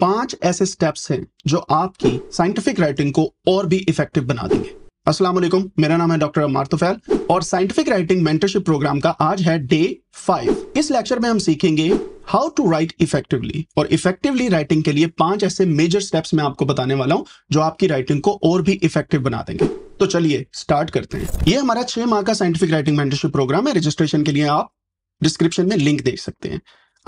पांच ऐसे स्टेप्स हैं जो आपकी साइंटिफिक राइटिंग को और भी इफेक्टिव बना देंगे अस्सलाम वालेकुम मेरा नाम है डॉक्टर अमार तुफैल और साइंटिफिक राइटिंग मेंटरशिप प्रोग्राम का आज है डे फाइव इस लेक्चर में हम सीखेंगे हाउ टू राइट इफेक्टिवली और इफेक्टिवली राइटिंग के लिए पांच ऐसे मेजर स्टेप्स मैं आपको बताने वाला हूं जो आपकी राइटिंग को और भी इफेक्टिव बना देंगे तो चलिए स्टार्ट करते हैं ये हमारा छह माह का साइंटिफिक राइटिंग मेंटरशिप प्रोग्राम है रजिस्ट्रेशन के लिए आप डिस्क्रिप्शन में लिंक देख सकते हैं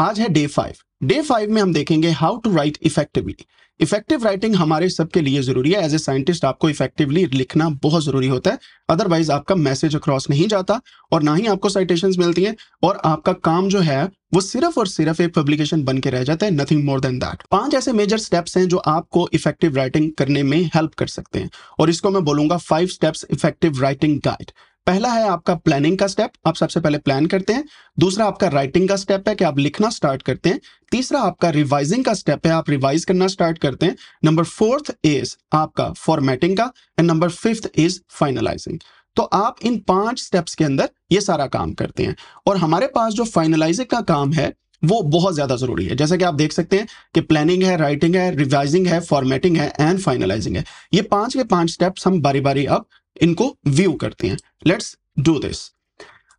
आज है डे फाइव डे फाइव में हम देखेंगे how to write effectively effective writing हमारे सबके लिए जरूरी है एज ए साइंटिस्ट आपको इफेक्टिवली लिखना बहुत जरूरी होता है अदरवाइज आपका मैसेज अक्रॉस नहीं जाता और ना ही आपको साइटेशन मिलती हैं और आपका काम जो है वो सिर्फ और सिर्फ एक पब्लिकेशन बन के रह जाता है नथिंग मोर देन दैट पांच ऐसे मेजर स्टेप्स हैं जो आपको इफेक्टिव राइटिंग करने में हेल्प कर सकते हैं और इसको मैं बोलूंगा five steps effective writing guide पहला है आपका प्लानिंग का स्टेप आप सबसे पहले प्लान करते हैं दूसरा आपका राइटिंग का स्टेप है कि आप लिखना स्टार्ट करते हैं तीसरा आपका रिवाइजिंग का स्टेप है आप रिवाइज करना स्टार्ट करते हैं नंबर फोर्थ इज आपका फॉर्मेटिंग का and number fifth is finalising तो आप इन पांच स्टेप्स के अंदर ये सारा काम करते हैं और हमारे पास जो फाइनलाइजिंग का काम है वो बहुत ज्यादा जरूरी है जैसा कि आप देख सकते हैं कि प्लानिंग है राइटिंग है रिवाइजिंग है फॉर्मेटिंग है एंड फाइनलाइजिंग है ये पांच के पांच स्टेप्स हम बारी बारी अब इनको व्यू करते हैं लेट्स डू दिस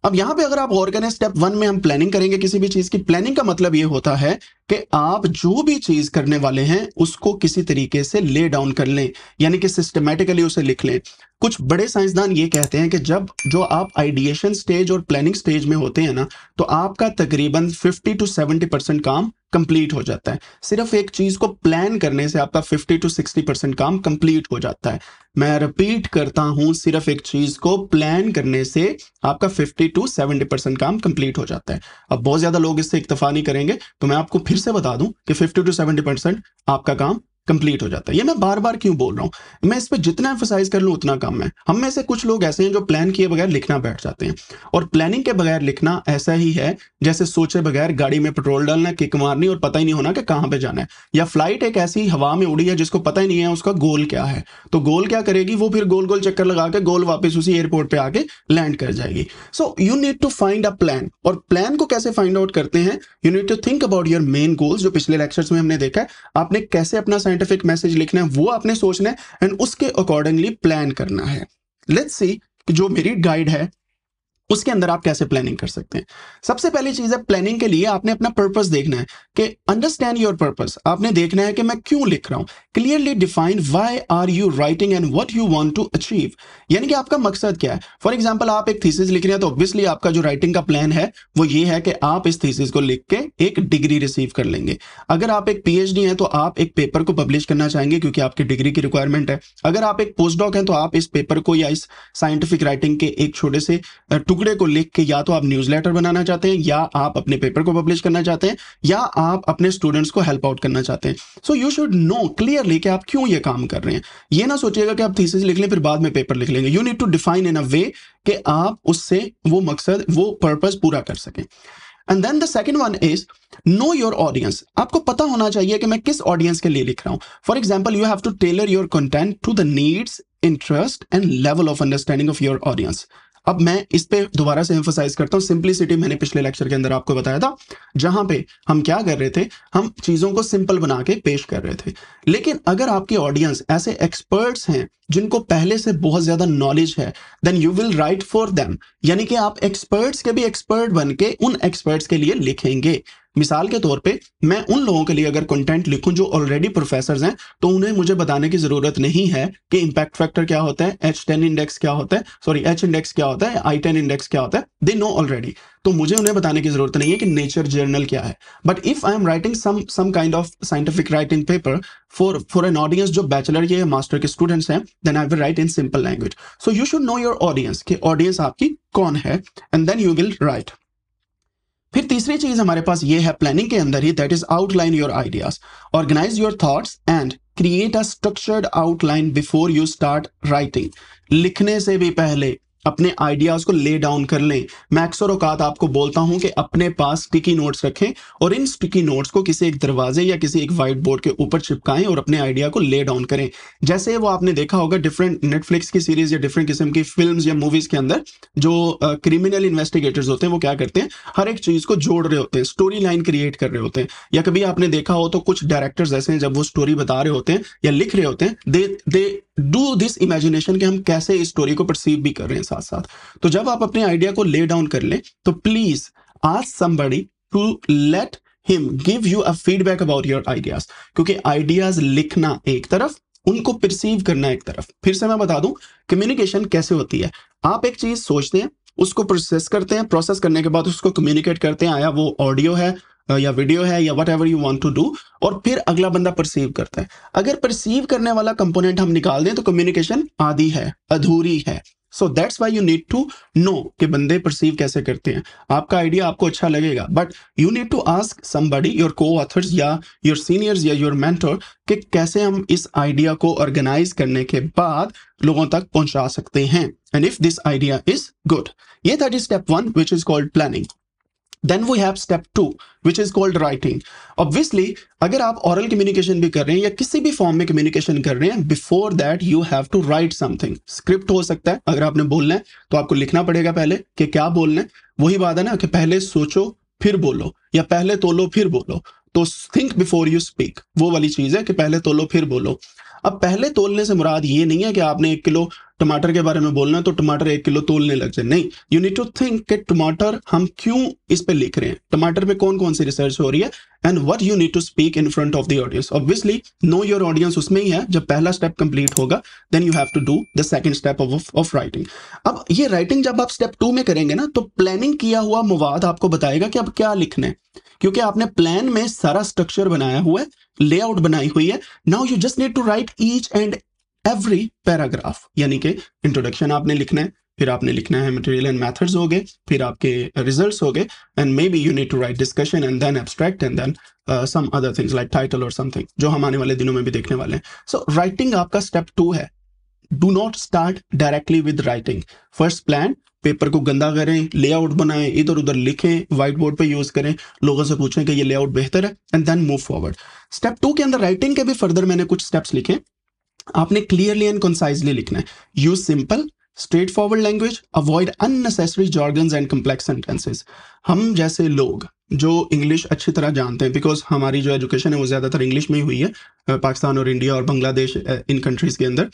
अब यहां पे अगर आप गौर करें स्टेप वन में हम प्लानिंग करेंगे किसी भी चीज की प्लानिंग का मतलब ये होता है कि आप जो भी चीज करने वाले हैं उसको किसी तरीके से ले डाउन कर लें यानी कि सिस्टमेटिकली उसे लिख लें कुछ बड़े साइंसदान ये कहते हैं कि जब जो आप आइडिएशन स्टेज और प्लानिंग स्टेज में होते हैं ना तो आपका तकरीबन 50 टू 70 परसेंट काम कंप्लीट हो जाता है सिर्फ एक चीज को प्लान करने से आपका 50 टू 60 परसेंट काम कंप्लीट हो जाता है मैं रिपीट करता हूं सिर्फ एक चीज को प्लान करने से आपका 50 टू 70 परसेंट काम कंप्लीट हो जाता है अब बहुत ज्यादा लोग इससे इतफा नहीं करेंगे तो मैं आपको फिर से बता दूं कि 50 टू 70 परसेंट आपका काम कंप्लीट हो जाता है ये मैं बार बार क्यों बोल रहा हूँ मैं इस पर जितना एम्फोसाइज कर लूँ उतना कम है हम में से कुछ लोग ऐसे हैं जो प्लान किए बगैर लिखना बैठ जाते हैं और प्लानिंग के बगैर लिखना ऐसा ही है जैसे सोचे बगैर गाड़ी में पेट्रोल डालना किक मारनी और पता ही नहीं होना कि कहाँ पे जाना है या फ्लाइट एक ऐसी हवा में उड़ी है जिसको पता ही नहीं है उसका गोल क्या है तो गोल क्या करेगी वो फिर गोल गोल चक्कर लगा के गोल वापस उसी एयरपोर्ट पर आके लैंड कर जाएगी so you need to find a plan और प्लान को कैसे फाइंड आउट करते हैं you need to think about your main goals जो पिछले लेक्चर्स में हमने देखा है आपने कैसे अपना साइंटिफिक मैसेज लिखना है वो आपने सोचना है एंड उसके अकॉर्डिंगली प्लान करना है लेट्स सी जो मेरी गाइड है उसके अंदर आप कैसे प्लानिंग कर सकते हैं सबसे पहली चीज़ है प्लानिंग के लिए आपने अपना पर्पस देखना है कि अंडरस्टैंड योर पर्पस आपने देखना है कि मैं क्यों लिख रहा हूं clearly define why are you writing and what you want to achieve यानी कि आपका मकसद क्या है फॉर एग्जाम्पल आप एक थीसिस लिख रहे हैं तो ऑब्वियसली आपका जो राइटिंग का प्लान है वो ये है कि आप इस थीसिस को लिख के एक डिग्री रिसीव कर लेंगे अगर आप एक पीएचडी हैं तो आप एक पेपर को पब्लिश करना चाहेंगे क्योंकि आपकी डिग्री की रिक्वायरमेंट है अगर आप एक पोस्ट डॉक हैं तो आप इस पेपर को या इस साइंटिफिक राइटिंग के एक छोटे से टुक टुकड़े को लिख के या तो आप न्यूज बनाना चाहते हैं या आप अपने पेपर को पब्लिश करना चाहते हैं या आप अपने स्टूडेंट्स को हेल्प आउट करना चाहते हैं so you should know clearly कि आप क्यों ये काम कर रहे हैं ये ना सोचिएगा कि आप थीसिस लिख लें फिर बाद में पेपर लिख लेंगे you need to define in a way कि आप उससे वो मकसद वो पर्पज पूरा कर सकें and then the second one is know your audience आपको पता होना चाहिए कि मैं किस ऑडियंस के लिए लिख रहा हूं for example you have to tailor your content to the needs interest and level of understanding of your audience अब मैं इस पे दोबारा से एम्फोसाइज करता हूँ सिंप्लिसिटी मैंने पिछले लेक्चर के अंदर आपको बताया था जहां पे हम क्या कर रहे थे हम चीजों को सिंपल बना के पेश कर रहे थे लेकिन अगर आपके ऑडियंस ऐसे एक्सपर्ट्स हैं जिनको पहले से बहुत ज्यादा नॉलेज है then you will write for them यानी कि आप एक्सपर्ट्स के भी एक्सपर्ट बन के उन एक्सपर्ट्स के लिए लिखेंगे मिसाल के तौर पे मैं उन लोगों के लिए अगर कंटेंट लिखूं जो ऑलरेडी प्रोफेसर हैं तो उन्हें मुझे बताने की जरूरत नहीं है कि इंपैक्ट फैक्टर क्या होता है एच टेन इंडेक्स क्या होता है सॉरी एच इंडेक्स क्या होता है आई टेन इंडेक्स क्या होता है दे नो ऑलरेडी तो मुझे उन्हें बताने की जरूरत नहीं है कि नेचर जर्नल क्या है but if I am writing some some kind of scientific writing paper for for an audience जो बैचलर के मास्टर के स्टूडेंट्स हैं then I will write in simple language so you should know your audience कि audience आपकी कौन है and then you will write फिर तीसरी चीज हमारे पास ये है प्लानिंग के अंदर ही that is outline your ideas organise your thoughts and create a structured outline before you start writing लिखने से भी पहले अपने आइडियाज को ले डाउन कर लें मैं अक्सर औकात आपको बोलता हूं कि अपने पास स्टिकी नोट्स रखें और इन स्टिकी नोट्स को किसी एक दरवाजे या किसी एक वाइट बोर्ड के ऊपर चिपकाएं और अपने आइडिया को ले डाउन करें जैसे वो आपने देखा होगा डिफरेंट नेटफ्लिक्स की सीरीज या डिफरेंट किस्म की फिल्म या मूवीज के अंदर जो क्रिमिनल इन्वेस्टिगेटर्स होते हैं वो क्या करते हैं हर एक चीज को जोड़ रहे होते हैं स्टोरी लाइन क्रिएट कर रहे होते हैं या कभी आपने देखा हो तो कुछ डायरेक्टर्स ऐसे हैं जब वो स्टोरी बता रहे होते हैं या लिख रहे होते हैं they they do this imagination कि हम कैसे इस स्टोरी को परसीव भी कर रहे हैं साथ साथ तो जब आप अपने आइडिया को ले डाउन कर लें तो प्लीज आज somebody to let him give you a feedback about your ideas क्योंकि आइडियाज लिखना एक तरफ उनको परसीव करना एक तरफ फिर से मैं बता दूं कम्युनिकेशन कैसे होती है आप एक चीज सोचते हैं उसको प्रोसेस करते हैं प्रोसेस करने के बाद उसको कम्युनिकेट करते हैं आया वो ऑडियो है या वीडियो है या whatever you want to do और फिर अगला बंदा परसीव करता है अगर परसीव करने वाला कंपोनेंट हम निकाल दें तो कम्युनिकेशन आधी है अधूरी है so that's why you need to know कि बंदे परसीव कैसे करते हैं आपका आइडिया आपको अच्छा लगेगा but you need to ask somebody your coauthors या योर सीनियर्स या योर मेंटर कि कैसे हम इस आइडिया को ऑर्गेनाइज करने के बाद लोगों तक पहुंचा सकते हैं and if this idea is good ये था जी step one which is called planning then we have step two which is called writing obviously अगर आप ऑरल कम्युनिकेशन भी कर रहे हैं या किसी भी फॉर्म में कम्युनिकेशन कर रहे हैं before that you have to write something script हो सकता है अगर आपने बोलना है तो आपको लिखना पड़ेगा पहले कि क्या बोलना है वही बात है ना कि पहले सोचो फिर बोलो या पहले तोलो फिर बोलो तो थिंक बिफोर यू स्पीक वो वाली चीज है कि पहले तोलो फिर बोलो अब पहले तोलने से मुराद ये नहीं है कि आपने एक किलो टमाटर के बारे में बोलना है तो टमाटर एक किलो तोलने लग जाए नहीं यू नीड टू थिंक कि टमाटर हम क्यों इस पे लिख रहे हैं टमाटर पे कौन कौन सी रिसर्च हो रही है and what you need to speak in front of the audience obviously know your audience उसमें ही है जब पहला स्टेप कंप्लीट होगा then you have to do the second step of writing अब ये राइटिंग जब आप स्टेप टू में करेंगे ना तो प्लानिंग किया हुआ मवाद आपको बताएगा कि अब क्या लिखना है क्योंकि आपने प्लान में सारा स्ट्रक्चर बनाया हुआ है लेआउट बनाई हुई है now you just need to write each and every paragraph यानी कि इंट्रोडक्शन आपने लिखना है फिर आपने लिखना है मटेरियल एंड मैथड्स हो गए फिर आपके रिजल्ट हो गए and maybe you need to write discussion and then abstract and then some other things like title और समथिंग जो हम आने वाले दिनों में भी देखने वाले हैं सो राइटिंग आपका स्टेप टू है do not start directly with writing first plan paper को गंदा करें लेआउट बनाएं इधर उधर लिखें व्हाइट बोर्ड पे यूज करें लोगों से पूछें कि ये लेआउट बेहतर है and then move forward step two के अंदर राइटिंग के भी फर्दर मैंने कुछ स्टेप्स लिखे आपने क्लियरली एंड कंसाइजली लिखना है use simple straightforward language avoid unnecessary jargons and complex sentences. हम जैसे लोग जो इंग्लिश अच्छी तरह जानते हैं बिकॉज हमारी जो एजुकेशन है वो ज़्यादातर इंग्लिश में ही हुई है पाकिस्तान और इंडिया और बांग्लादेश इन कंट्रीज़ के अंदर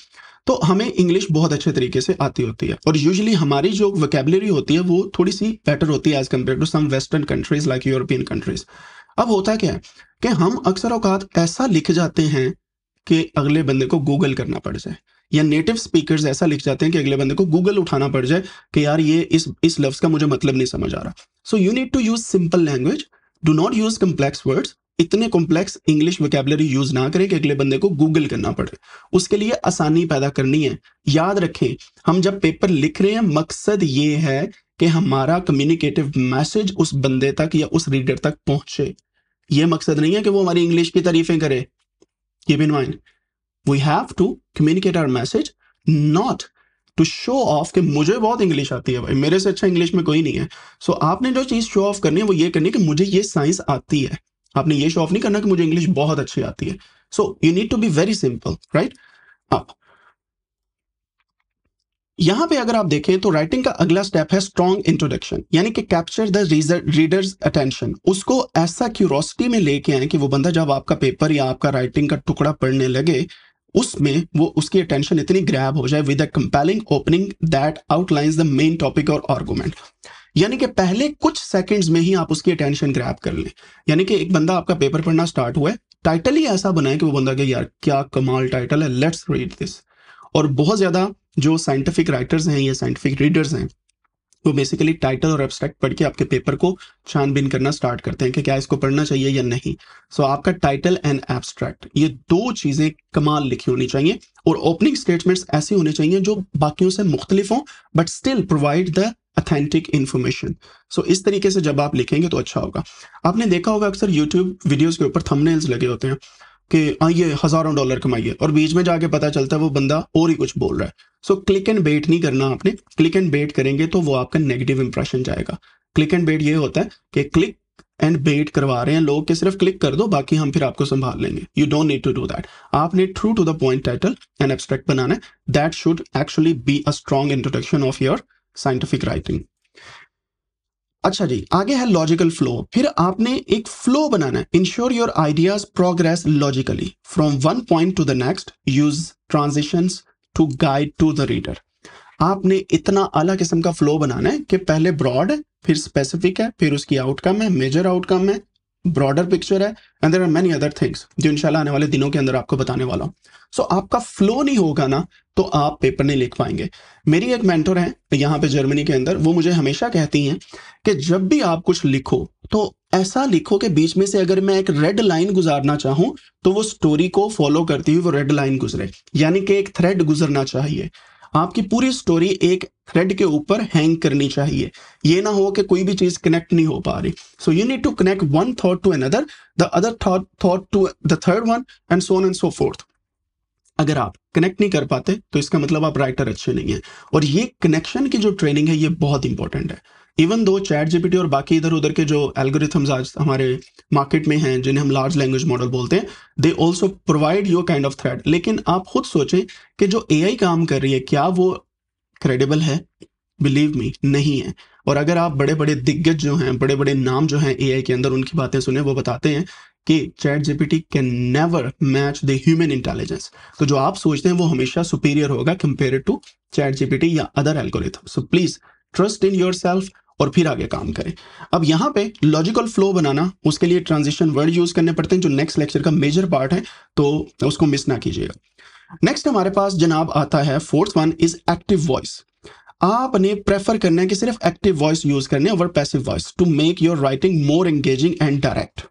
तो हमें इंग्लिश बहुत अच्छे तरीके से आती होती है और यूजली हमारी जो वकेबलरी होती है वो थोड़ी सी बेटर होती है as compared to some western countries like European countries अब होता क्या है कि हम अक्सर अवकात ऐसा लिख जाते हैं कि अगले बंदे को गूगल करना पड़ जाए या नेटिव स्पीकर्स ऐसा लिख जाते हैं कि अगले बंदे को गूगल उठाना पड़ जाए कि यार ये इस इस लफ्ज़ का मुझे मतलब नहीं समझ आ रहा so you need to use simple language do not use complex words इतने कॉम्प्लेक्स इंग्लिश वोकेबलरी यूज ना करें कि अगले बंदे को गूगल करना पड़े उसके लिए आसानी पैदा करनी है याद रखें हम जब पेपर लिख रहे हैं मकसद ये है कि हमारा कम्युनिकेटिव मैसेज उस बंदे तक या उस रीडर तक पहुंचे ये मकसद नहीं है कि वो हमारी इंग्लिश की तारीफें करे Keep in mind, we have to communicate our message not to show off कि मुझे बहुत इंग्लिश आती है भाई मेरे से अच्छा इंग्लिश में कोई नहीं है सो so, आपने जो चीज़ शो ऑफ करनी है वो ये करनी है कि मुझे ये साइंस आती है आपने ये शो ऑफ नहीं करना कि मुझे इंग्लिश बहुत अच्छी आती है so you need to be very simple right अब यहां पे अगर आप देखें तो राइटिंग का अगला स्टेप है स्ट्रॉन्ग इंट्रोडक्शन यानी कि कैप्चर द रीडर्स अटेंशन उसको ऐसा क्यूरोसिटी में लेके आए कि वो बंदा जब आपका पेपर या आपका राइटिंग का टुकड़ा पढ़ने लगे उसमें वो उसकी अटेंशन इतनी ग्रैब हो जाए with a compelling opening that outlines the main topic और आर्गूमेंट यानी कि पहले कुछ सेकंड्स में ही आप उसकी अटेंशन ग्रैब कर लें यानी कि एक बंदा आपका पेपर पढ़ना स्टार्ट हुआ है टाइटल ही ऐसा बनाए कि वो बंदा कि यार क्या कमाल टाइटल है लेट्स रीड दिस और बहुत ज़्यादा जो साइंटिफिक राइटर्स हैं या साइंटिफिक रीडर्स हैं वो बेसिकली टाइटल और एब्स्ट्रैक्ट पढ़ के आपके पेपर को छानबीन करना स्टार्ट करते हैं कि क्या इसको पढ़ना चाहिए या नहीं सो so, आपका टाइटल एंड एब्स्ट्रैक्ट ये दो चीज़ें कमाल लिखी होनी चाहिए और ओपनिंग स्टेटमेंट्स ऐसे होने चाहिए जो बाकियों से मुख्तलिफ हों but still provide the authentic information so इस तरीके से जब आप लिखेंगे तो अच्छा होगा आपने देखा होगा अक्सर यूट्यूब वीडियोज़ के ऊपर थमनेल्स लगे होते हैं कि आइए हाँ, हजारों डॉलर कमाइए और बीच में जाके पता चलता है वो बंदा और ही कुछ बोल रहा है सो क्लिक एंड बेट नहीं करना आपने क्लिक एंड बेट करेंगे तो वो आपका नेगेटिव इंप्रेशन जाएगा क्लिक एंड बेट ये होता है कि क्लिक एंड बेट करवा रहे हैं लोग के सिर्फ क्लिक कर दो बाकी हम फिर आपको संभाल लेंगे you don't need to do that आपने true to the point title and abstract बनाना है that should actually be a strong introduction of your scientific writing अच्छा जी आगे है लॉजिकल फ्लो फिर आपने एक फ्लो बनाना है ensure your ideas progress logically from one point to the next use transition to guide to the reader आपने इतना अलग किस्म का फ्लो बनाना है कि पहले ब्रॉड है फिर स्पेसिफिक है फिर उसकी आउटकम है मेजर आउटकम है ब्रॉडर पिक्चर है and there are many other things जो इनशाला आने वाले दिनों के अंदर आपको बताने वाला हूँ सो so, आपका फ्लो नहीं होगा ना तो आप पेपर नहीं लिख पाएंगे मेरी एक मेंटर है यहाँ पे जर्मनी के अंदर वो मुझे हमेशा कहती हैं कि जब भी आप कुछ लिखो तो ऐसा लिखो कि बीच में से अगर मैं एक रेड लाइन गुजारना चाहूँ तो वो स्टोरी को फॉलो करती हुई वो रेड लाइन गुजरे यानी कि एक थ्रेड गुजरना चाहिए आपकी पूरी स्टोरी एक थ्रेड के ऊपर हैंग करनी चाहिए ये ना हो कि कोई भी चीज कनेक्ट नहीं हो पा रही so you need to connect one thought to another the other thought thought to the third one and so on and so forth अगर आप कनेक्ट नहीं कर पाते तो इसका मतलब आप राइटर अच्छे नहीं है और ये कनेक्शन की जो ट्रेनिंग है ये बहुत इंपॉर्टेंट है इवन दो चैट जीपीटी और बाकी इधर उधर के जो एल्गोरिथम्स आज हमारे मार्केट में हैं जिन्हें हम लार्ज लैंग्वेज मॉडल बोलते हैं they also provide your kind of thread लेकिन आप खुद सोचें कि जो ए काम कर रही है क्या वो क्रेडिबल है बिलीव मी नहीं है और अगर आप बड़े बड़े दिग्गज जो हैं बड़े बड़े नाम जो हैं ए के अंदर उनकी बातें सुने वो बताते हैं कि ChatGPT can never match the human intelligence तो जो आप सोचते हैं वो हमेशा सुपीरियर होगा कंपेयर टू चैट जीपीटी या other algorithm so please trust in yourself और फिर आगे काम करें अब यहाँ पे लॉजिकल फ्लो बनाना उसके लिए ट्रांजिशन वर्ड यूज करने पड़ते हैं जो नेक्स्ट लेक्चर का मेजर पार्ट है तो उसको मिस ना कीजिएगा नेक्स्ट हमारे पास जनाब आता है fourth one is active voice आपने प्रेफर करना है कि सिर्फ एक्टिव वॉइस यूज करने over passive voice to make your writing more engaging and direct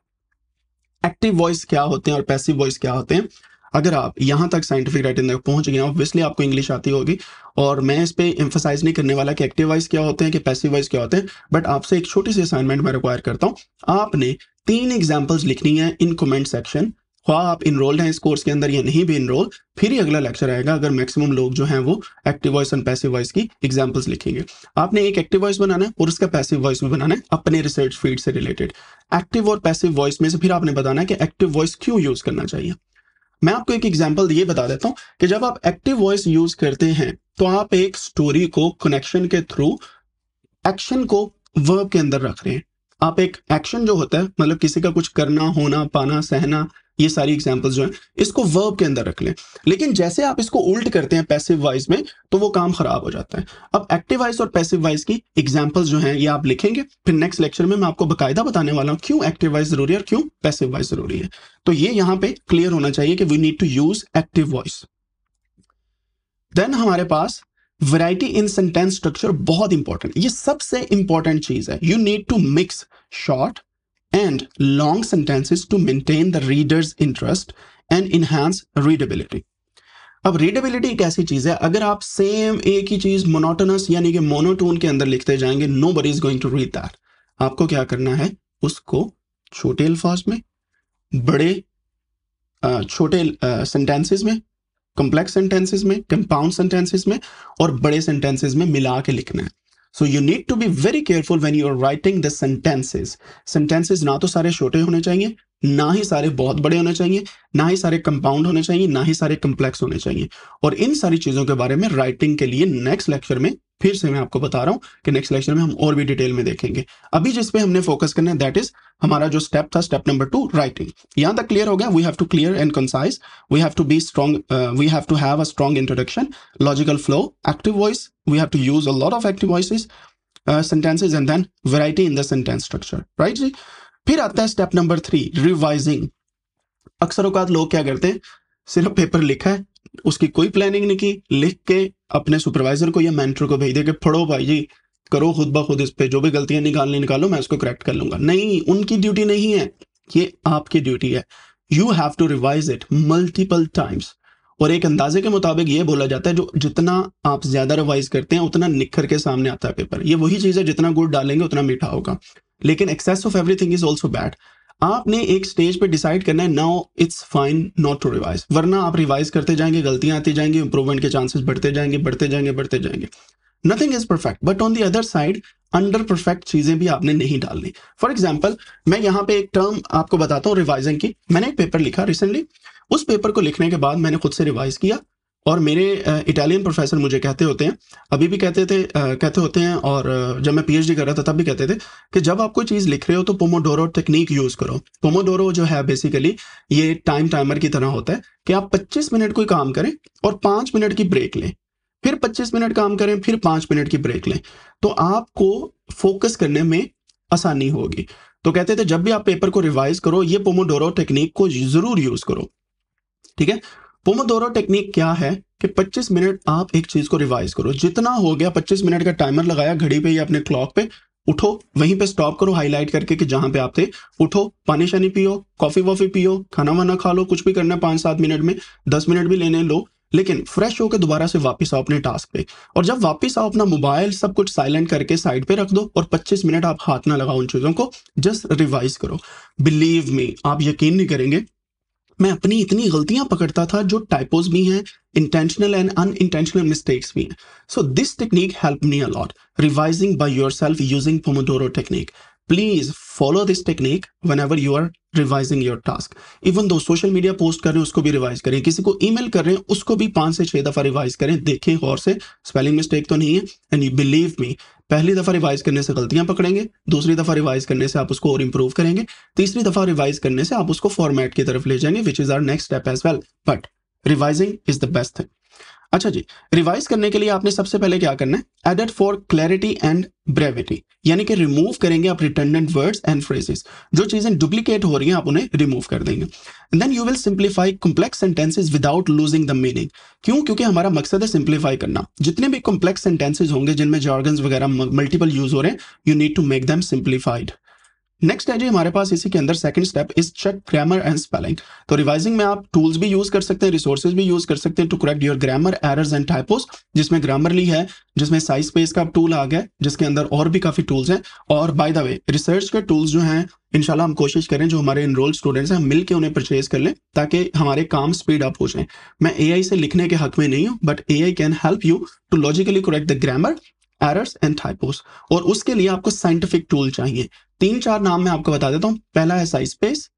active voice क्या होते हैं और पैसिव वॉइस क्या होते हैं अगर आप यहाँ तक साइंटिफिक राइटिंग तक पहुँच गए ऑब्वियसली आपको इंग्लिश आती होगी और मैं इस पर इंफोसाइज नहीं करने वाला कि एक्टिव वॉइस क्या होते हैं कि पैसिव वॉइस क्या होते हैं बट आपसे एक छोटी सी असाइनमेंट मैं रिक्वायर करता हूँ आपने तीन एग्जाम्पल्स लिखनी है इन कमेंट सेक्शन ख्वा हाँ, आप इनरोल्ड हैं इस कोर्स के अंदर या नहीं भी इनरोल फिर ही अगला लेक्चर आएगा अगर मैक्सिमम लोग जो हैं वो active voice and passive voice की एग्जांपल्स लिखेंगे आपने एक एक्टिव वॉइस बनाना है और उसका पैसिव वॉइस भी बनाना है अपने रिसर्च फील्ड से रिलेटेड एक्टिव और पैसिव वॉइस में से फिर आपने बताना है कि एक्टिव वॉइस क्यों यूज करना चाहिए मैं आपको एक एग्जाम्पल ये बता देता हूँ कि जब आप एक्टिव वॉइस यूज करते हैं तो आप एक स्टोरी को कनेक्शन के थ्रू एक्शन को वर्ब के अंदर रख रहे हैं आप एक एक्शन जो होता है मतलब किसी का कुछ करना होना पाना सहना ये सारी एग्जाम्पल जो है इसको वर्ब के अंदर रख लें लेकिन जैसे आप इसको उल्ट करते हैं पैसिव वाइज में तो वो काम खराब हो जाता है अब एक्टिव वाइज और पैसिव वाइज की एग्जाम्पल्स जो है ये आप लिखेंगे फिर नेक्स्ट लेक्चर में मैं आपको बकायदा बताने वाला हूँ क्यों एक्टिव वाइज जरूरी है और क्यों पैसिव वाइज जरूरी है तो ये यहाँ पे क्लियर होना चाहिए कि we need to use active voice then हमारे पास वैरायटी इन सेंटेंस स्ट्रक्चर बहुत इंपॉर्टेंट ये सबसे इंपॉर्टेंट चीज है you need to mix short and long sentences to maintain the reader's interest and enhance readability अब रीडेबिलिटी एक ऐसी चीज है अगर आप सेम एक ही चीज मोनोटोनस यानी कि मोनोटोन के अंदर लिखते जाएंगे nobody is going to read that आपको क्या करना है उसको छोटे अल्फाज में बड़े छोटे सेंटेंसेस में कॉम्प्लेक्स सेंटेंसेस में कंपाउंड सेंटेंसेस में और बड़े सेंटेंसेस में मिला के लिखना है so you need to be very careful when you are writing the sentences sentences ना तो सारे छोटे होने चाहिए ना ही सारे बहुत बड़े होने चाहिए ना ही सारे कंपाउंड होने चाहिए ना ही सारे कंप्लेक्स होने चाहिए और इन सारी चीज़ों के बारे में राइटिंग के लिए नेक्स्ट लेक्चर में फिर से मैं आपको बता रहा हूं कि नेक्स्ट लेक्चर में हम और भी डिटेल में देखेंगे अभी जिस पे हमने फोकस करना है दैट इज हमारा जो स्टेप था स्टेप नंबर टू राइटिंग यहां तक क्लियर हो गया we have to clear and concise we have to be strong we have to have a strong introduction logical flow active voice we have to use a lot of active voice sentences and then variety in the sentence structure right जी फिर आता है step number three revising अक्सर औकात लोग क्या करते हैं सिर्फ पेपर लिखा है उसकी कोई प्लानिंग नहीं की लिख के अपने सुपरवाइजर को या मैंटर को भेज दे के पढ़ो भाई जी करो खुद ब खुद इस पे जो भी गलतियां निकालनी निकालो मैं उसको करेक्ट कर लूंगा नहीं उनकी ड्यूटी नहीं है ये आपकी ड्यूटी है you have to revise it multiple times और एक अंदाजे के मुताबिक ये बोला जाता है जो जितना आप ज्यादा रिवाइज करते हैं उतना निखर के सामने आता है पेपर ये वही चीज है जितना गुड़ डालेंगे उतना मीठा होगा लेकिन excess of everything is also bad आपने एक स्टेज पे डिसाइड करना है now it's fine not to revise वरना आप रिवाइज करते जाएंगे गलतियां आती जाएंगी इंप्रूवमेंट के चांसेस बढ़ते जाएंगे बढ़ते जाएंगे बढ़ते जाएंगे nothing is perfect but on the other side under perfect चीजें भी आपने नहीं डालनी फॉर एग्जाम्पल मैं यहाँ पे एक टर्म आपको बताता हूँ रिवाइजिंग की मैंने एक पेपर लिखा रिसेंटली उस पेपर को लिखने के बाद मैंने खुद से रिवाइज किया और मेरे इटालियन प्रोफेसर मुझे कहते होते हैं अभी भी कहते थे कहते होते हैं और जब मैं पीएचडी कर रहा था तब भी कहते थे कि जब आप कोई चीज़ लिख रहे हो तो पोमोडोरो टेक्निक यूज़ करो पोमोडोरो जो है बेसिकली ये टाइम टाइमर की तरह होता है कि आप 25 मिनट कोई काम करें और पाँच मिनट की ब्रेक लें फिर 25 मिनट काम करें फिर पाँच मिनट की ब्रेक लें तो आपको फोकस करने में आसानी होगी तो कहते थे जब भी आप पेपर को रिवाइज करो ये पोमोडोरो टेक्निक को ज़रूर यूज़ करो ठीक है पोमोदोरो टेक्निक क्या है कि 25 मिनट आप एक चीज को रिवाइज करो जितना हो गया 25 मिनट का टाइमर लगाया घड़ी पे या अपने क्लॉक पे उठो वहीं पे स्टॉप करो हाईलाइट करके कि जहां पे आप थे उठो पानी शानी पियो कॉफी वॉफी पियो खाना वाना खा लो कुछ भी करना है पांच सात मिनट में दस मिनट भी लेने लो लेकिन फ्रेश होकर दोबारा से वापस आओ अपने टास्क पे और जब वापस आओ अपना मोबाइल सब कुछ साइलेंट करके साइड पे रख दो और 25 मिनट आप हाथ ना लगाओ उन चीजों को जस्ट रिवाइज करो बिलीव मी आप यकीन नहीं करेंगे मैं अपनी इतनी गलतियां पकड़ता था जो टाइपोज भी हैं intentional and unintentional mistakes भी हैं so this technique help me a lot revising by yourself using pomodoro technique please follow this technique whenever you are revising your task even though social media post कर रहे हैं उसको भी revise करें किसी को मेल कर रहे हैं उसको भी पांच से छह दफा रिवाइज करें देखें गौर से स्पेलिंग मिस्टेक तो नहीं है एंड यू बिलीव मी पहली दफ़ा रिवाइज करने से गलतियां पकड़ेंगे दूसरी दफ़ा रिवाइज करने से आप उसको और इम्प्रूव करेंगे तीसरी दफ़ा रिवाइज करने से आप उसको फॉर्मेट की तरफ ले जाएंगे which is our next step as well but revising is the best thing अच्छा जी रिवाइज करने के लिए आपने सबसे पहले क्या करना है edit for clarity and brevity यानी कि रिमूव करेंगे आप रिटेंडेंट वर्ड्स एंड फ्रेजेस जो चीजें डुप्लीकेट हो रही हैं आप उन्हें रिमूव कर देंगे then you will simplify complex sentences without losing the meaning क्यों क्योंकि हमारा मकसद है सिंप्लीफाई करना जितने भी कॉम्प्लेक्स सेंटेंसेज होंगे जिनमें जॉर्गन वगैरह मल्टीपल यूज हो रहे हैं you need to make them simplified next है जी हमारे पास इसी के अंदर second step is check grammar and spelling तो रिवाइजिंग में आप टूल्स भी यूज कर सकते हैं रिसोर्सेज भी यूज कर सकते हैं to correct your grammar errors and typos जिसमें ग्रामरली है जिसमें साइज स्पेस का टूल आ गया जिसके अंदर और भी काफी टूल्स हैं और बाय द वे रिसर्च के टूल्स जो है इनशाला हम कोशिश करें जो हमारे इनरोल स्टूडेंट्स हैं हम मिलकर उन्हें परचेज कर लें ताकि हमारे काम स्पीड अप हो जाए मैं ए से लिखने के हक में नहीं हूँ but A I can help you to logically correct the grammar errors and typos और उसके लिए आपको साइंटिफिक टूल चाहिए तीन चार नाम मैं आपको बता देता हूं पहला है साई स्पेस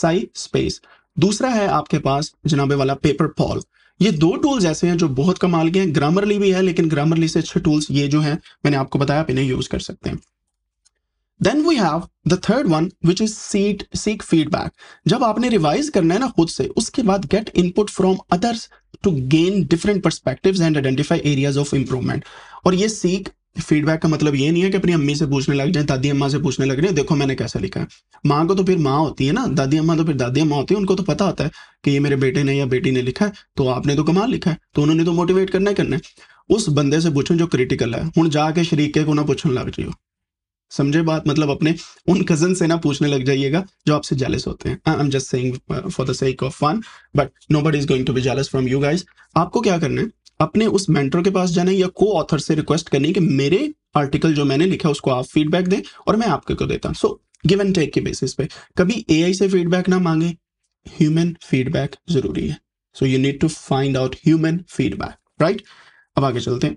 साई स्पेस दूसरा है आपके पास जनाबे वाला पेपर पॉल ये दो टूल्स ऐसे हैं जो बहुत कमाल के हैं ग्रामरली भी है लेकिन ग्रामरली से अच्छे टूल्स ये जो हैं मैंने आपको बताया आप इन्हें यूज कर सकते हैं then we have the third one which is seat seek feedback जब आपने रिवाइज करना है ना खुद से उसके बाद get input from others to gain different perspectives and identify areas of improvement और ये सीख फीडबैक का मतलब ये नहीं है कि अपनी अम्मी से पूछने लग जाए दादी अम्मा से पूछने लग जाए देखो मैंने कैसा लिखा है माँ को तो फिर माँ होती है ना दादी अम्मा तो फिर दादी अम्मा होती है उनको तो पता होता है कि ये मेरे बेटे ने या बेटी ने लिखा है तो आपने तो कमाल लिखा है तो उन्होंने तो मोटिवेट करना ही करना है उस बंदे से पूछो जो क्रिटिकल है हूँ जाके शरीके को ना पूछने लग जाइ समझे बात मतलब अपने उन कजन से ना पूछने लग जाइएगा जो आपसे जेलस होते हैं I am just saying for the sake of fun but nobody is going to be jealous from you guys आपको क्या करना है अपने उस मेंटर के पास जाना है या को ऑथर से रिक्वेस्ट करनी है कि मेरे आर्टिकल जो मैंने लिखा उसको आप फीडबैक दें और मैं आपके को देता हूँ सो गिव एंड टेक के बेसिस पे कभी ए से फीडबैक ना मांगे ह्यूमन फीडबैक जरूरी है so you need to find out human feedback right अब आगे चलते हैं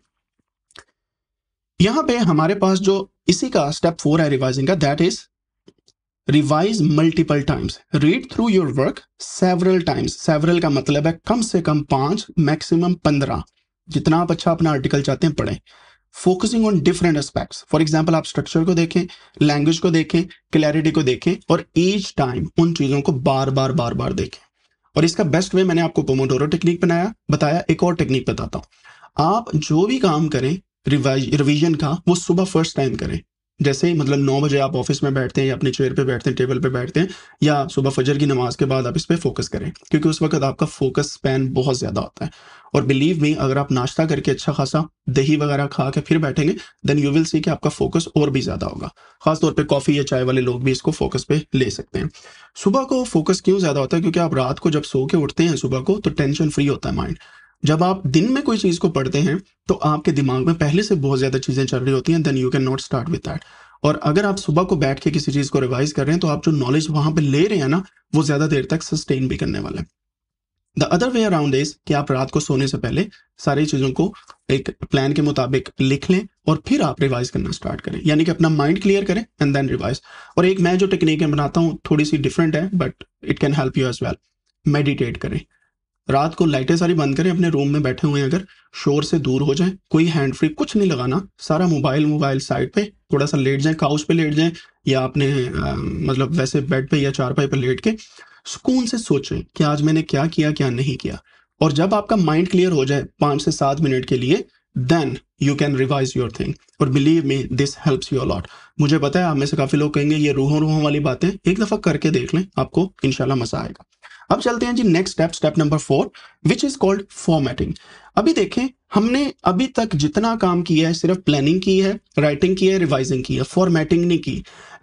यहां पे हमारे पास जो इसी का स्टेप फोर है रिवाइजिंग का that is revise multiple times read through your work several times several का मतलब है कम से कम पांच मैक्सिमम पंद्रह जितना आप अच्छा अपना आर्टिकल चाहते हैं पढ़ें focusing on different aspects for example आप स्ट्रक्चर को देखें लैंग्वेज को देखें क्लैरिटी को देखें और ईच टाइम उन चीज़ों को बार बार बार बार देखें और इसका बेस्ट वे मैंने आपको पोमोडोरो टेक्निक बनाया बताया एक और टेक्निक बताता हूँ आप जो भी काम करें रिवीजन का वो सुबह फर्स्ट टाइम करें जैसे ही मतलब नौ बजे आप ऑफिस में बैठते हैं या अपने चेयर पे बैठते हैं टेबल पे बैठते हैं या सुबह फजर की नमाज के बाद आप इस पर फोकस करें क्योंकि उस वक्त आपका फोकस स्पैन बहुत ज़्यादा होता है और बिलीव मी अगर आप नाश्ता करके अच्छा खासा दही वगैरह खा के फिर बैठेंगे देन यू विल सी कि आपका फोकस और भी ज़्यादा होगा खासतौर पर कॉफ़ी या चाय वाले लोग भी इसको फोकस पे ले सकते हैं सुबह को फोकस क्यों ज़्यादा होता है क्योंकि आप रात को जब सो के उठते हैं सुबह को तो टेंशन फ्री होता है माइंड जब आप दिन में कोई चीज़ को पढ़ते हैं तो आपके दिमाग में पहले से बहुत ज़्यादा चीज़ें चल रही होती हैं then you can not start with that और अगर आप सुबह को बैठ के किसी चीज़ को रिवाइज कर रहे हैं तो आप जो नॉलेज वहां पर ले रहे हैं ना वो ज़्यादा देर तक सस्टेन भी करने वाला है the other way around is कि आप रात को सोने से पहले सारी चीज़ों को एक प्लान के मुताबिक लिख लें और फिर आप रिवाइज करना स्टार्ट करें यानी कि अपना माइंड क्लियर करें एंड देन रिवाइज और एक मैं जो टेक्निक बनाता हूँ थोड़ी सी डिफरेंट है but it can help you as well meditate करें रात को लाइटें सारी बंद करें अपने रूम में बैठे हुए अगर शोर से दूर हो जाए कोई हैंड फ्री कुछ नहीं लगाना सारा मोबाइल मोबाइल साइड पे थोड़ा सा लेट जाए काउच पे लेट जाए या अपने मतलब वैसे बेड पे या चारपाई पे लेट के सुकून से सोचें कि आज मैंने क्या किया क्या नहीं किया और जब आपका माइंड क्लियर हो जाए पांच से सात मिनट के लिए then you can revise your thing और believe me this helps you a lot मुझे पता है आप में से काफ़ी लोग कहेंगे ये रूहों रूहों वाली बातें एक दफ़ा करके देख लें आपको इनशाला मज़ा आएगा अब चलते हैं जी next step step number four which is called formatting अभी देखें हमने अभी तक जितना काम किया है सिर्फ प्लानिंग की है राइटिंग की है रिवाइजिंग की है फॉर्मेटिंग नहीं की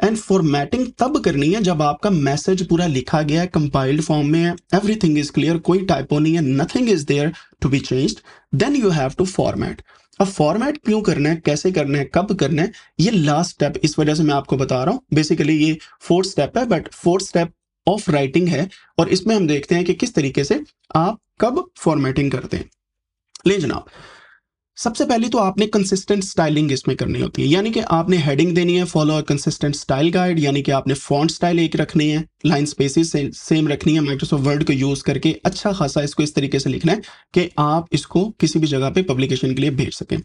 एंड फॉर्मेटिंग तब करनी है जब आपका मैसेज पूरा लिखा गया है कंपाइल्ड फॉर्म में है एवरीथिंग इज क्लियर कोई टाइपो नहीं है nothing is there to be change then you have to format अब फॉर्मेट क्यों करना है कैसे करना है कब करना है ये लास्ट स्टेप इस वजह से मैं आपको बता रहा हूं बेसिकली ये फोर्थ स्टेप है but fourth step of writing है और इसमें हम देखते हैं कि किस तरीके से आप कब फॉर्मेटिंग करते हैं ले जनाब सबसे पहले तो आपने कंसिस्टेंट स्टाइलिंग इसमें करनी होती है यानी कि आपने हेडिंग देनी है फॉलो कंसिस्टेंट स्टाइल गाइड यानी कि आपने फॉन्ट स्टाइल एक रखनी है लाइन स्पेसिस से, सेम रखनी है माइक्रोसॉफ्ट वर्ड को यूज करके अच्छा खासा इसको इस तरीके से लिखना है कि आप इसको किसी भी जगह पे पब्लिकेशन के लिए भेज सकें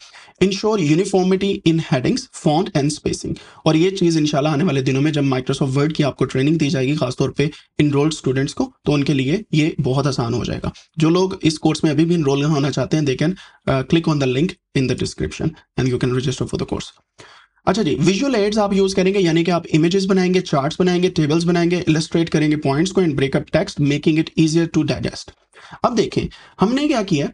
ensure uniformity in headings font and spacing और ये चीज इंशाल्लाह आने वाले दिनों में जब माइक्रोसॉफ्ट वर्ड की आपको ट्रेनिंग दी जाएगी खासतौर पर इनरोल्ड स्टूडेंट्स को तो उनके लिए ये बहुत आसान हो जाएगा जो लोग इस कोर्स में अभी भी इनरोल होना चाहते हैं they can click on the link in the description and you can register for the course अच्छा जी विजुअल एड्स आप यूज करेंगे यानी कि आप इमेजेस बनाएंगे चार्ट्स बनाएंगे टेबल्स बनाएंगे इलस्ट्रेट करेंगे पॉइंट्स को and break up text making it easier to digest अब देखें हमने क्या किया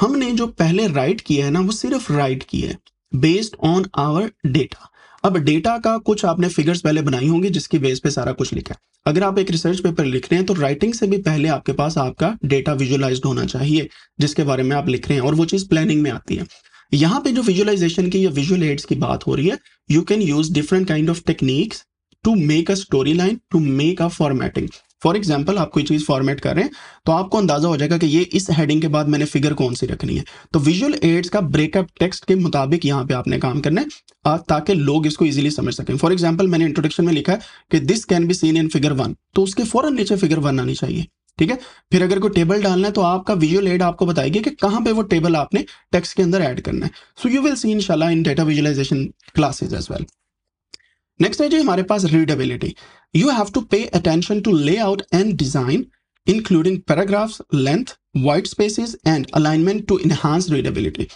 हमने जो पहले राइट किया है ना वो सिर्फ राइट किया है बेस्ड ऑन आवर डेटा अब डेटा का कुछ आपने फिगर्स पहले बनाई होंगी जिसकी बेस पे सारा कुछ लिखा है अगर आप एक रिसर्च पेपर लिख रहे हैं तो राइटिंग से भी पहले आपके पास आपका डेटा विजुअलाइज होना चाहिए जिसके बारे में आप लिख रहे हैं और वो चीज़ प्लानिंग में आती है यहाँ पे जो विजुअलाइजेशन की या विजुअल एड्स की बात हो रही है you can use different kind of techniques to make a story line to make a formatting for example आप कोई चीज़ फॉर्मेट कर रहे हैं तो आपको अंदाजा हो जाएगा कि ये इस हेडिंग के बाद मैंने फिगर कौन सी रखनी है तो विजुअल एड्स का ब्रेकअप टेक्स्ट के मुताबिक यहाँ पे आपने काम करना है ताकि लोग इसको इजीली समझ सकें फॉर एग्जाम्पल मैंने इंट्रोडक्शन में लिखा है कि this can be seen in figure one तो उसके फौरन नीचे फिगर वन आनी चाहिए ठीक है फिर अगर कोई टेबल डालना है तो आपका विजुअल एड आपको बताएगी कि कहां पे वो टेबल आपने टेक्स्ट के अंदर ऐड करना है सो यू विल सी इनशाला in data visualization classes as well next है जी हमारे पास readability you have to pay attention to layout and design including paragraphs length white spaces and alignment to enhance readability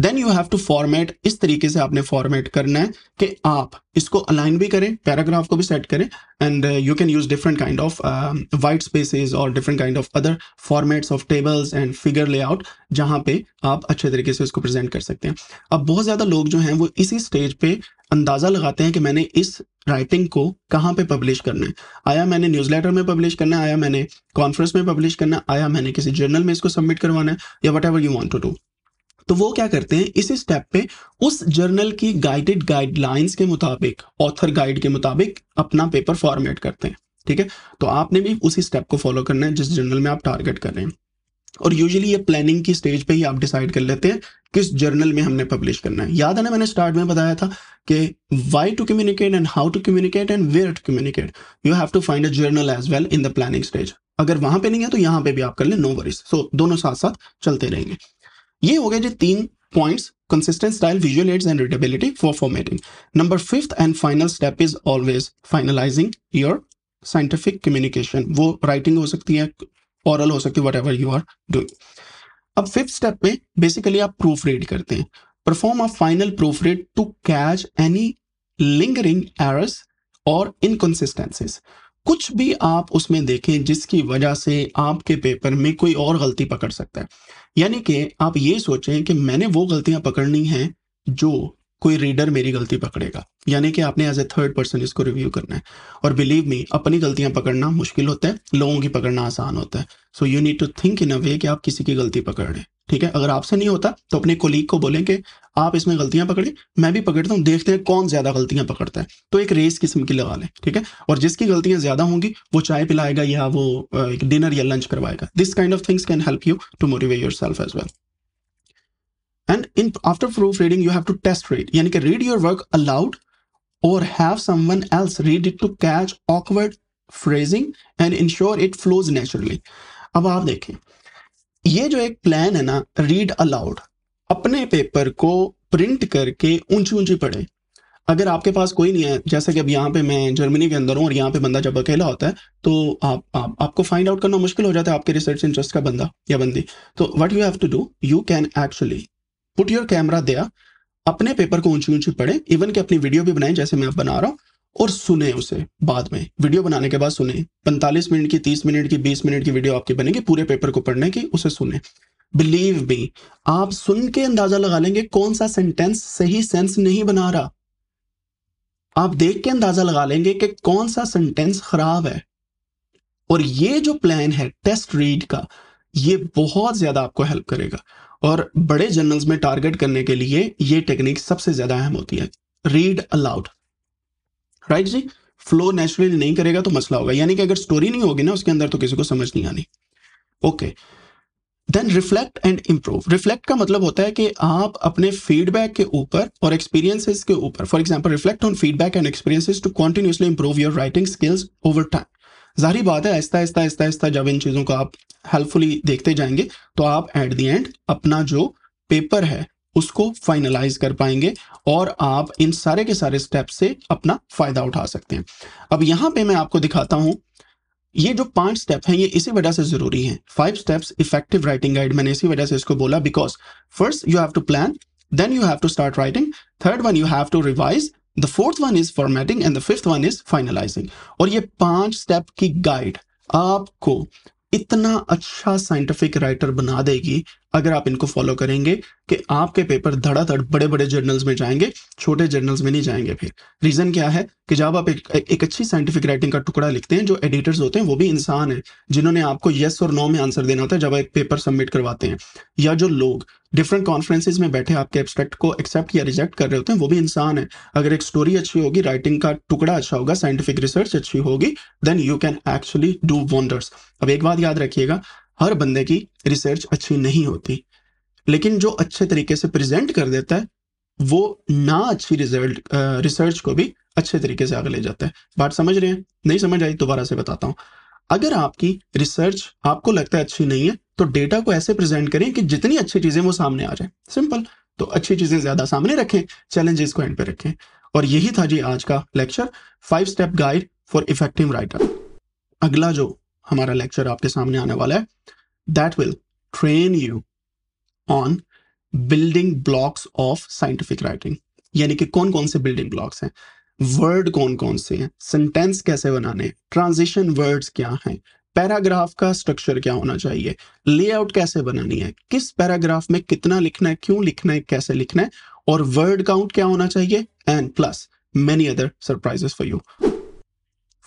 then you have to format इस तरीके से आपने format करना है कि आप इसको अलाइन भी करें पैराग्राफ को भी सेट करें and you can use different kind of white spaces और different kind of other formats of tables and figure layout जहां पे आप अच्छे तरीके से उसको प्रेजेंट कर सकते हैं अब बहुत ज़्यादा लोग जो हैं वो इसी स्टेज पे अंदाज़ा लगाते हैं कि मैंने इस राइटिंग को कहाँ पे पब्लिश करना है आया मैंने न्यूज़लेटर में पब्लिश करना है आया मैंने कॉन्फ्रेंस में पब्लिश करना आया मैंने किसी जर्नल में इसको सबमिट करवाना है या whatever you want to do तो वो क्या करते हैं इसी स्टेप पे उस जर्नल की गाइडेड गाइडलाइंस के मुताबिक ऑथर गाइड के मुताबिक अपना पेपर फॉर्मेट करते हैं ठीक है तो आपने भी उसी स्टेप को फॉलो करना है जिस जर्नल में आप टारगेट कर रहे हैं और यूजुअली ये प्लानिंग की स्टेज पे ही आप डिसाइड कर लेते हैं किस जर्नल में हमने पब्लिश करना है याद है ना मैंने स्टार्ट में बताया था कि why to communicate and how to communicate and where to communicate you have to find a journal as well in the planning stage अगर वहां पे नहीं है तो यहाँ पे भी आप कर ले नो वरीज सो दोनों साथ साथ चलते रहेंगे ये हो गए जी तीन points consistent style visual aids and readability for formatting number fifth and final step is always finalizing your scientific communication वो राइटिंग हो सकती है ऑरल हो सकती है whatever you are doing अब फिफ्थ स्टेप में बेसिकली आप प्रूफ रीड करते हैं perform a final proofread to catch any lingering errors और इनकन्सिस्टेंसीज कुछ भी आप उसमें देखें जिसकी वजह से आपके पेपर में कोई और गलती पकड़ सकता है यानी कि आप ये सोचें कि मैंने वो गलतियां पकड़नी हैं जो कोई रीडर मेरी गलती पकड़ेगा यानी कि आपने एज ए थर्ड पर्सन इसको रिव्यू करना है और बिलीव मी अपनी गलतियां पकड़ना मुश्किल होता है लोगों की पकड़ना आसान होता है so you need to think in a way कि आप किसी की गलती पकड़ रहे ठीक है अगर आपसे नहीं होता तो अपने कोलीग को बोलें कि आप इसमें गलतियां पकड़ें मैं भी पकड़ता हूँ देखते हैं कौन ज्यादा गलतियां पकड़ता है तो एक रेस किस्म की लगा लें ठीक है और जिसकी गलतियां ज्यादा होंगी वो चाय पिलाएगा या वो डिनर या लंच करवाएगा this kind of things can help you to motivate yourself as well And in after proofreading, you have to test read. यानी कि read your work aloud or have someone else read it to catch awkward phrasing and ensure it flows naturally. अब आप देखें ये जो एक plan है ना रीड अलाउड अपने पेपर को प्रिंट करके ऊंची ऊंची पढ़े अगर आपके पास कोई नहीं है जैसे कि अब यहाँ पे मैं जर्मनी के अंदर हूँ और यहाँ पे बंदा जब अकेला होता है तो आप, आप आपको फाइंड आउट करना मुश्किल हो जाता है आपके रिसर्च इंटरेस्ट का बंदा या बंदी तो what you have to do you can actually put your camera दिया अपने पेपर को ऊंची ऊंची पढ़े इवन कि अपनी वीडियो भी बनाए जैसे मैं अब बना रहा हूँ और सुने उसे बाद में वीडियो बनाने के बाद सुने 45 मिनट की 30 मिनट की 20 मिनट की वीडियो आपकी बनेगी पूरे पेपर को पढ़ने की उसे सुने बिलीव मी आप सुन के अंदाजा लगा लेंगे कौन सा सेंटेंस सही सेंस नहीं बना रहा आप देख के अंदाजा लगा लेंगे कि कौन सा सेंटेंस खराब है और ये जो प्लान है टेस्ट रीड का ये बहुत ज़्यादा आपको हेल्प करेगा और बड़े जर्नल्स में टारगेट करने के लिए ये टेक्निक सबसे ज़्यादा अहम होती है रीड अलाउड राइट जी फ्लो नेचुरली नहीं करेगा तो मसला होगा यानी कि अगर स्टोरी नहीं होगी ना उसके अंदर तो किसी को समझ नहीं आनी okay then reflect and improve reflect का मतलब होता है कि आप अपने फीडबैक के ऊपर और एक्सपीरियंसेस के ऊपर for example reflect on feedback and experiences to continuously improve your writing skills over time जारी बात है ऐसा ऐसा ऐसा ऐसा जब इन चीज़ों को आप हेल्पफुली देखते जाएंगे तो आप एट दी एंड अपना जो पेपर है उसको फाइनलाइज कर पाएंगे और आप इन सारे के सारे स्टेप से अपना फ़ायदा उठा सकते हैं अब यहाँ पे मैं आपको दिखाता हूँ ये जो पांच स्टेप हैं ये इसी वजह से ज़रूरी हैं five steps effective writing guide मैंने इसी वजह से इसको बोला because first you have to plan then you have to start writing third one you have to revise the fourth one is formatting and the fifth one is finalizing और ये पांच step की गाइड आपको इतना अच्छा scientific writer बना देगी अगर आप इनको फॉलो करेंगे कि आपके पेपर धड़ाधड़ बड़े बड़े जर्नल्स में जाएंगे छोटे जर्नल्स में नहीं जाएंगे फिर रीज़न क्या है कि जब आप एक, एक अच्छी साइंटिफिक राइटिंग का टुकड़ा लिखते हैं जो एडिटर्स होते हैं वो भी इंसान है जिन्होंने आपको येस और नो में आंसर देना होता है जब आप एक पेपर सबमिट करवाते हैं या जो लोग डिफरेंट कॉन्फ्रेंसेज में बैठे आपके एब्सपेक्ट को एक्सेप्ट या रिजेक्ट कर रहे होते हैं वो भी इंसान है अगर एक स्टोरी अच्छी होगी राइटिंग का टुकड़ा अच्छा होगा साइंटिफिक रिसर्च अच्छी होगी then you can actually do wonders अब एक बात याद रखिएगा हर बंदे की रिसर्च अच्छी नहीं होती लेकिन जो अच्छे तरीके से प्रेजेंट कर देता है वो ना अच्छी रिजल्ट रिसर्च को भी अच्छे तरीके से आगे ले जाता है बात समझ रहे हैं नहीं समझ आई दोबारा से बताता हूँ अगर आपकी रिसर्च आपको लगता है अच्छी नहीं है तो डेटा को ऐसे प्रेजेंट करें कि जितनी अच्छी चीज़ें वो सामने आ जाए सिंपल तो अच्छी चीज़ें ज़्यादा सामने रखें चैलेंजेस को एंड पे रखें और यही था जी आज का lecture five step guide for effective writer अगला जो हमारा लेक्चर आपके सामने आने वाला है that will train you on building blocks of scientific writing यानी कि कौन कौन से बिल्डिंग ब्लॉक्स हैं वर्ड कौन कौन से हैं सेंटेंस कैसे बनाने ट्रांजिशन वर्ड्स क्या हैं पैराग्राफ का स्ट्रक्चर क्या होना चाहिए लेआउट कैसे बनानी है किस पैराग्राफ में कितना लिखना है क्यों लिखना है कैसे लिखना है और वर्ड काउंट क्या होना चाहिए and plus many other surprises for you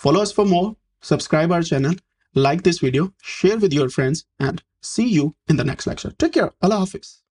follow us for more subscribe our channel like this video, share with your friends, and see you in the next lecture. Take care. Allah Hafiz.